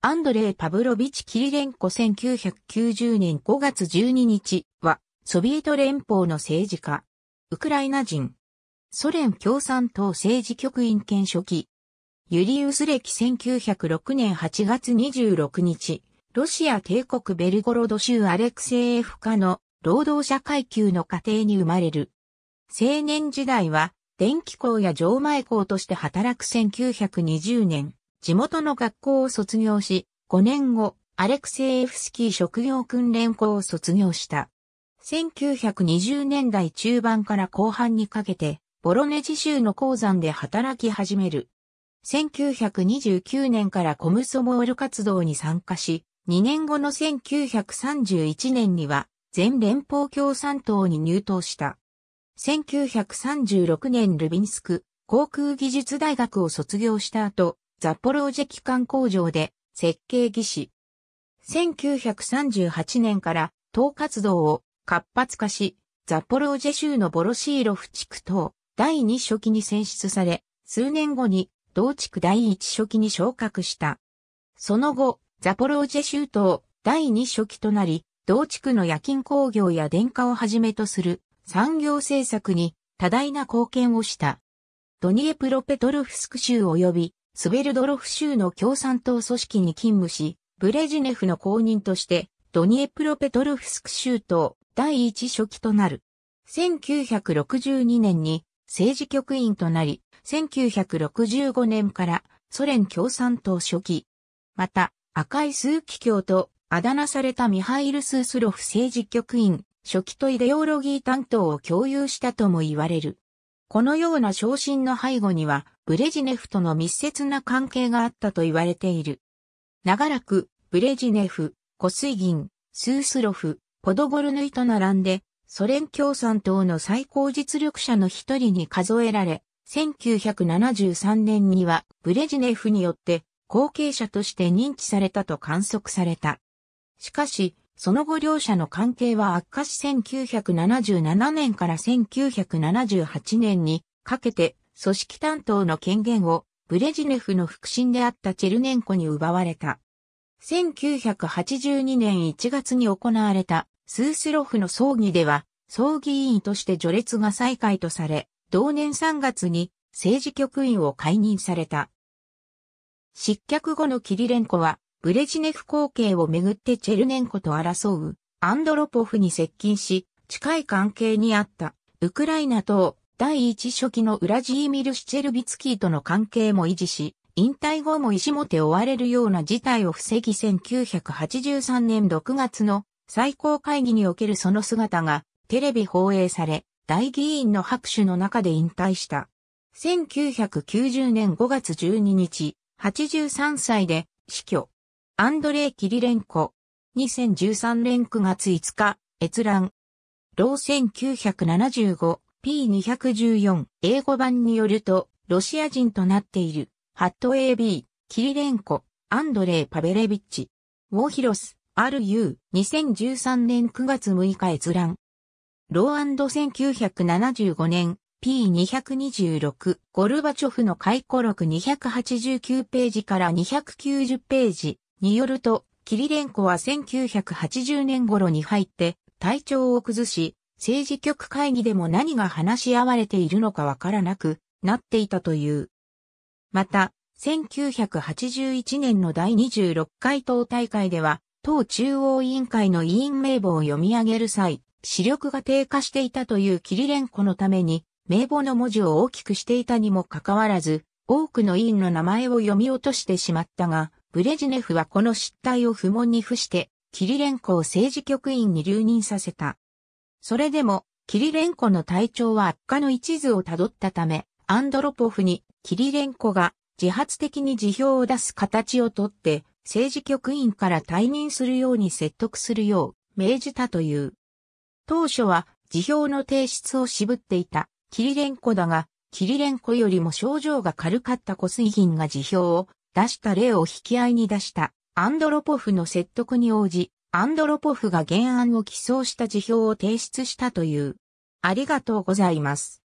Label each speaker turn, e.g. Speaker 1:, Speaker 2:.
Speaker 1: アンドレイ・パブロビチ・キリレンコ1990年5月12日は、ソビエト連邦の政治家、ウクライナ人、ソ連共産党政治局員兼書記、ユリウス歴1906年8月26日、ロシア帝国ベルゴロド州アレクセエフカの労働者階級の家庭に生まれる。青年時代は、電気工や錠前工として働く1920年、地元の学校を卒業し、5年後、アレクセイエフスキー職業訓練校を卒業した。1920年代中盤から後半にかけて、ボロネジ州の鉱山で働き始める。1929年からコムソモール活動に参加し、2年後の1931年には全連邦共産党に入党した。1936年ルビンスク航空技術大学を卒業した後、ザポロージェ機関工場で設計技師。1938年から党活動を活発化し、ザポロージェ州のボロシーロフ地区等第2初期に選出され、数年後に同地区第1初期に昇格した。その後、ザポロージェ州等第2初期となり、同地区の夜勤工業や電化をはじめとする産業政策に多大な貢献をした。ドニエプロペトルフスク州及びスベルドロフ州の共産党組織に勤務し、ブレジネフの後任として、ドニエプロペトルフスク州党第一書記となる。1962年に政治局員となり、1965年からソ連共産党書記。また、赤いーキ教とあだ名されたミハイル・スースロフ政治局員、初期とイデオロギー担当を共有したとも言われる。このような昇進の背後には、ブレジネフとの密接な関係があったと言われている。長らく、ブレジネフ、コスイギン、スースロフ、ポドゴルヌイと並んで、ソ連共産党の最高実力者の一人に数えられ、1973年にはブレジネフによって後継者として認知されたと観測された。しかし、その後両者の関係は悪化し1977年から1978年にかけて組織担当の権限をブレジネフの腹心であったチェルネンコに奪われた。1982年1月に行われたスースロフの葬儀では、葬儀委員として序列が再開とされ、同年3月に政治局員を解任された。失脚後のキリレンコは、ブレジネフ後継をめぐってチェルネンコと争う、アンドロポフに接近し、近い関係にあった、ウクライナ等第一初期のウラジーミル・シチェルビツキーとの関係も維持し、引退後も石もて追われるような事態を防ぎ1983年6月の最高会議におけるその姿がテレビ放映され、大議員の拍手の中で引退した。1990年5月12日、83歳で死去。アンドレイ・キリレンコ。2013年9月5日、閲覧。老1975 P214 英語版によると、ロシア人となっている、ハット AB、キリレンコ、アンドレイ・パベレビッチ、ウォヒロス、RU、2013年9月6日閲覧。ロー &1975 年、P226、ゴルバチョフの回顧録289ページから290ページによると、キリレンコは1980年頃に入って体調を崩し、政治局会議でも何が話し合われているのかわからなくなっていたという。また、1981年の第26回党大会では、党中央委員会の委員名簿を読み上げる際、視力が低下していたというキリレンコのために、名簿の文字を大きくしていたにもかかわらず、多くの委員の名前を読み落としてしまったが、ブレジネフはこの失態を不問に付して、キリレンコを政治局員に留任させた。それでも、キリレンコの体調は悪化の一途をたどったため、アンドロポフにキリレンコが自発的に辞表を出す形をとって、政治局員から退任するように説得するよう命じたという。当初は辞表の提出を渋っていたキリレンコだが、キリレンコよりも症状が軽かったコスイギンが辞表を出した例を引き合いに出したアンドロポフの説得に応じ、アンドロポフが原案を寄贈した辞表を提出したという。ありがとうございます。